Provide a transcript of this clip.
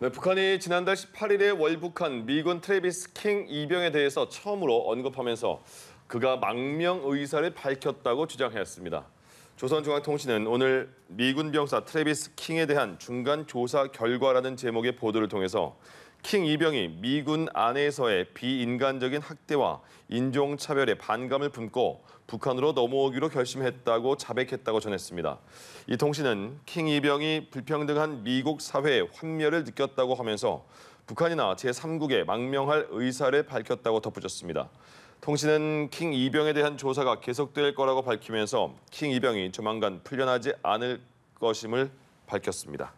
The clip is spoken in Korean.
네, 북한이 지난달 18일에 월북한 미군 트레비스 킹 이병에 대해서 처음으로 언급하면서 그가 망명 의사를 밝혔다고 주장했습니다. 조선중앙통신은 오늘 미군 병사 트레비스 킹에 대한 중간 조사 결과라는 제목의 보도를 통해서 킹 이병이 미군 안에서의 비인간적인 학대와 인종차별에 반감을 품고 북한으로 넘어오기로 결심했다고 자백했다고 전했습니다. 이 통신은 킹 이병이 불평등한 미국 사회의 환멸을 느꼈다고 하면서 북한이나 제3국에 망명할 의사를 밝혔다고 덧붙였습니다. 통신은 킹 이병에 대한 조사가 계속될 거라고 밝히면서 킹 이병이 조만간 풀려나지 않을 것임을 밝혔습니다.